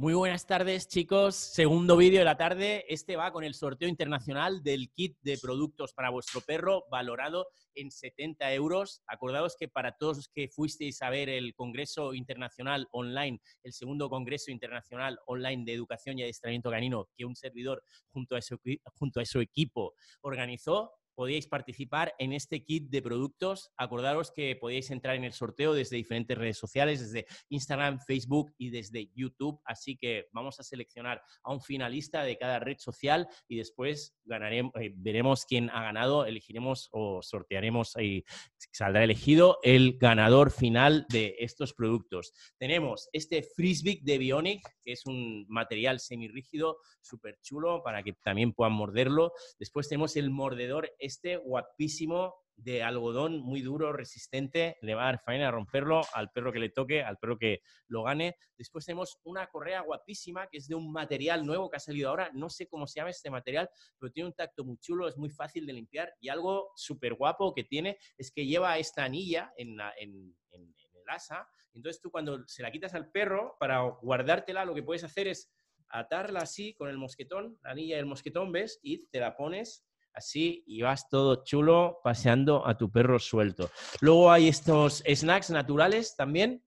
Muy buenas tardes, chicos. Segundo vídeo de la tarde. Este va con el sorteo internacional del kit de productos para vuestro perro, valorado en 70 euros. Acordaos que para todos los que fuisteis a ver el Congreso Internacional Online, el segundo Congreso Internacional Online de Educación y Adiestramiento Canino, que un servidor junto a su, junto a su equipo organizó, podíais participar en este kit de productos. Acordaros que podíais entrar en el sorteo desde diferentes redes sociales, desde Instagram, Facebook y desde YouTube. Así que vamos a seleccionar a un finalista de cada red social y después ganaremos, eh, veremos quién ha ganado, elegiremos o sortearemos y saldrá elegido el ganador final de estos productos. Tenemos este frisbee de Bionic, que es un material semirrígido, súper chulo, para que también puedan morderlo. Después tenemos el mordedor este guapísimo de algodón muy duro, resistente, le va a dar faena a romperlo al perro que le toque, al perro que lo gane. Después tenemos una correa guapísima que es de un material nuevo que ha salido ahora, no sé cómo se llama este material, pero tiene un tacto muy chulo, es muy fácil de limpiar y algo súper guapo que tiene es que lleva esta anilla en, en, el asa, entonces tú cuando se la quitas al perro para guardártela lo que puedes hacer es atarla así con el mosquetón, la anilla del mosquetón, ¿ves? Y te la pones así y vas todo chulo paseando a tu perro suelto. Luego hay estos snacks naturales también.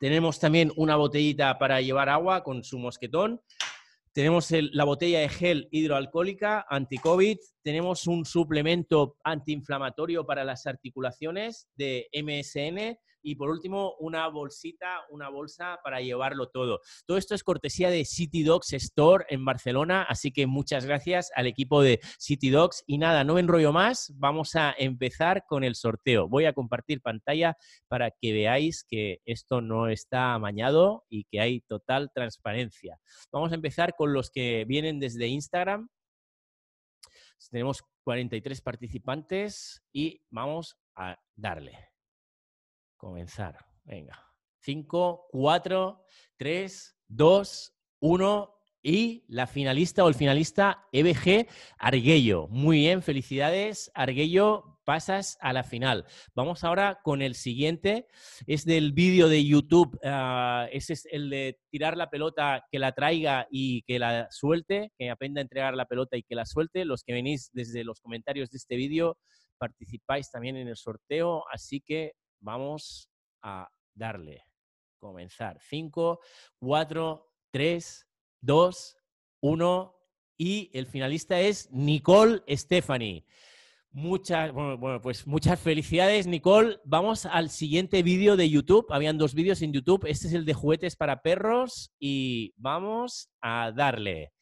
Tenemos también una botellita para llevar agua con su mosquetón. Tenemos la botella de gel hidroalcohólica anti-COVID. Tenemos un suplemento antiinflamatorio para las articulaciones de MSN y por último, una bolsita, una bolsa para llevarlo todo. Todo esto es cortesía de City Dogs Store en Barcelona, así que muchas gracias al equipo de City Dogs. Y nada, no me enrollo más, vamos a empezar con el sorteo. Voy a compartir pantalla para que veáis que esto no está amañado y que hay total transparencia. Vamos a empezar con los que vienen desde Instagram. Tenemos 43 participantes y vamos a darle comenzar. Venga. 5, 4, 3, 2, 1 y la finalista o el finalista EBG Arguello. Muy bien, felicidades Arguello, pasas a la final. Vamos ahora con el siguiente, es del vídeo de YouTube, ah, ese es el de tirar la pelota, que la traiga y que la suelte, que aprenda a entregar la pelota y que la suelte. Los que venís desde los comentarios de este vídeo participáis también en el sorteo, así que Vamos a darle. Comenzar. 5, 4, 3, 2, 1. Y el finalista es Nicole Stephanie. Muchas, pues muchas felicidades, Nicole. Vamos al siguiente vídeo de YouTube. Habían dos vídeos en YouTube. Este es el de juguetes para perros y vamos a darle.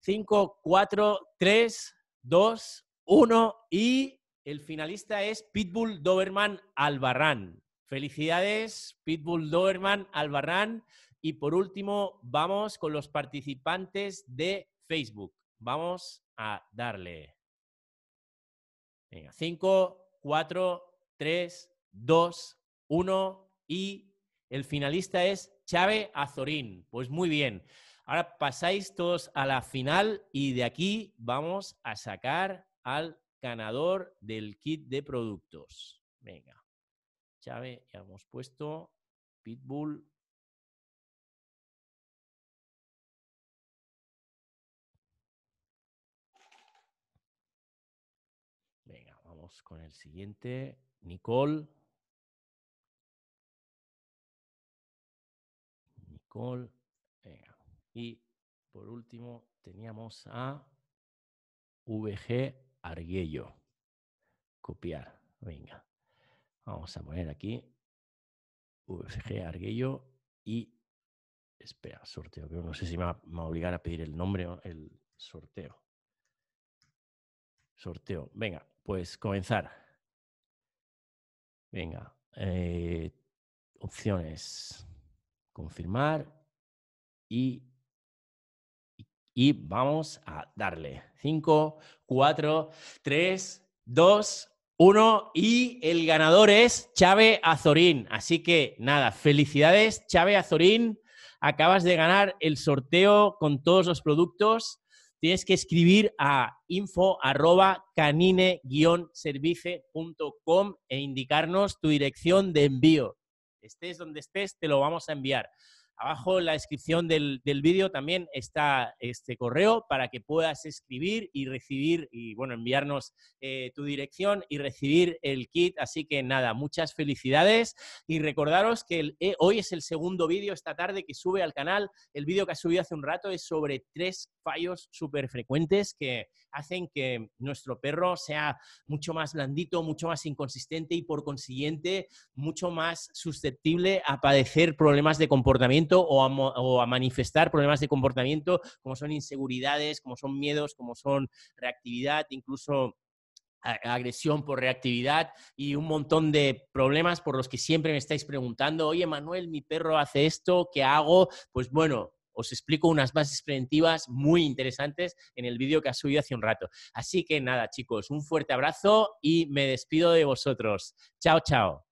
5, 4, 3, 2, 1 y el finalista es Pitbull Doberman Albarrán. Felicidades, Pitbull Doberman Albarrán. Y por último, vamos con los participantes de Facebook. Vamos a darle. Venga, 5, 4, 3, 2, 1 y el finalista es Chávez Azorín. Pues muy bien. Ahora pasáis todos a la final y de aquí vamos a sacar al ganador del kit de productos. Venga, Chave, ya hemos puesto Pitbull. Venga, vamos con el siguiente. Nicole. Nicole. Venga. Y por último teníamos a VG Arguello. Copiar. Venga. Vamos a poner aquí UFG Arguello y... Espera, sorteo. Creo, no sé si me va, a obligar a pedir el nombre o el sorteo. Sorteo. Venga, pues comenzar. Venga. Eh, opciones. Confirmar. Y y vamos a darle. 5, 4, 3, 2, 1 y el ganador es Chave Azorín. Así que nada, felicidades Chave Azorín. Acabas de ganar el sorteo con todos los productos. Tienes que escribir a info-canine-service.com e indicarnos tu dirección de envío. Estés donde estés, te lo vamos a enviar. Abajo en la descripción del, vídeo también está este correo para que puedas escribir y recibir, y bueno, enviarnos eh, tu dirección y recibir el kit. Así que nada, muchas felicidades y recordaros que eh, hoy es el segundo vídeo esta tarde que sube al canal. El vídeo que ha subido hace un rato es sobre tres fallos súper frecuentes que hacen que nuestro perro sea mucho más blandito, mucho más inconsistente y por consiguiente mucho más susceptible a padecer problemas de comportamiento o a, o a manifestar problemas de comportamiento como son inseguridades, como son miedos, como son reactividad, incluso agresión por reactividad y un montón de problemas por los que siempre me estáis preguntando, oye Manuel, mi perro hace esto, ¿qué hago? Pues bueno, os explico unas bases preventivas muy interesantes en el vídeo que ha subido hace un rato. Así que nada, chicos, un fuerte abrazo y me despido de vosotros. Chao, chao.